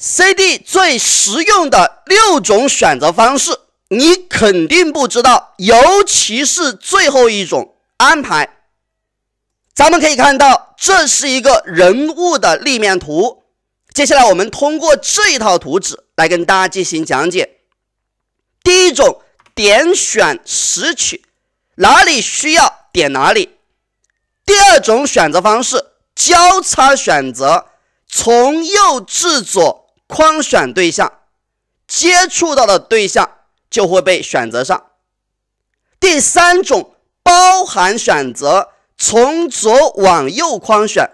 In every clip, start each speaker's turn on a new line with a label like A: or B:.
A: CD 最实用的六种选择方式，你肯定不知道，尤其是最后一种安排。咱们可以看到，这是一个人物的立面图。接下来，我们通过这一套图纸来跟大家进行讲解。第一种点选拾取，哪里需要点哪里。第二种选择方式交叉选择，从右至左。框选对象，接触到的对象就会被选择上。第三种包含选择，从左往右框选，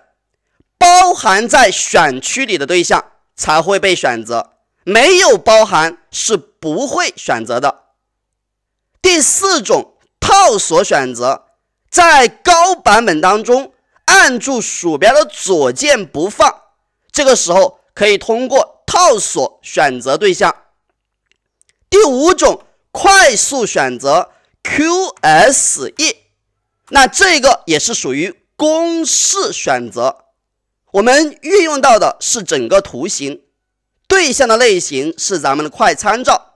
A: 包含在选区里的对象才会被选择，没有包含是不会选择的。第四种套索选择，在高版本当中，按住鼠标的左键不放，这个时候可以通过。套索选择对象，第五种快速选择 QSE，那这个也是属于公式选择，我们运用到的是整个图形对象的类型是咱们的快参照，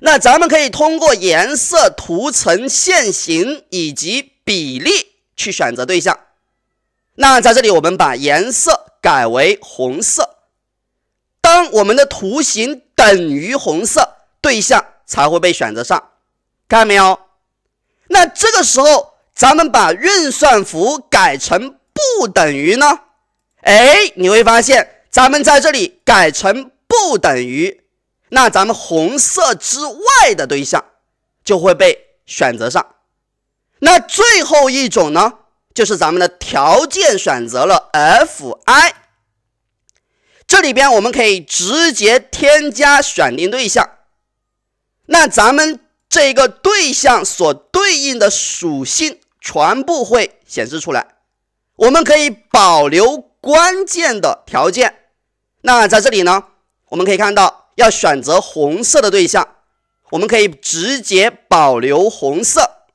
A: 那咱们可以通过颜色、图层、线型以及比例去选择对象。那在这里，我们把颜色改为红色。当我们的图形等于红色对象才会被选择上，看到没有？那这个时候咱们把运算符改成不等于呢？哎，你会发现，咱们在这里改成不等于，那咱们红色之外的对象就会被选择上。那最后一种呢，就是咱们的条件选择了 FI。这里边我们可以直接添加选定对象，那咱们这个对象所对应的属性全部会显示出来。我们可以保留关键的条件，那在这里呢，我们可以看到要选择红色的对象，我们可以直接保留红色，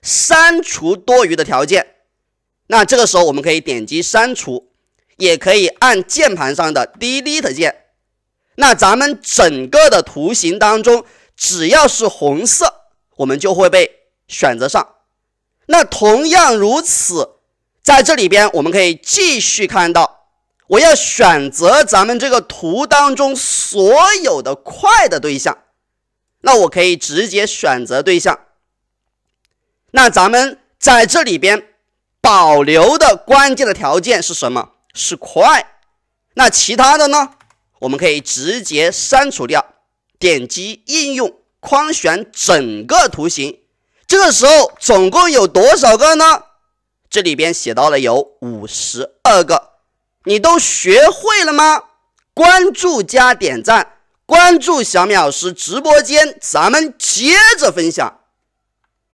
A: 删除多余的条件。那这个时候我们可以点击删除。也可以按键盘上的 Delete 键。那咱们整个的图形当中，只要是红色，我们就会被选择上。那同样如此，在这里边我们可以继续看到，我要选择咱们这个图当中所有的快的对象，那我可以直接选择对象。那咱们在这里边保留的关键的条件是什么？是快，那其他的呢？我们可以直接删除掉，点击应用框选整个图形。这个时候总共有多少个呢？这里边写到了有五十二个。你都学会了吗？关注加点赞，关注小米老师直播间，咱们接着分享。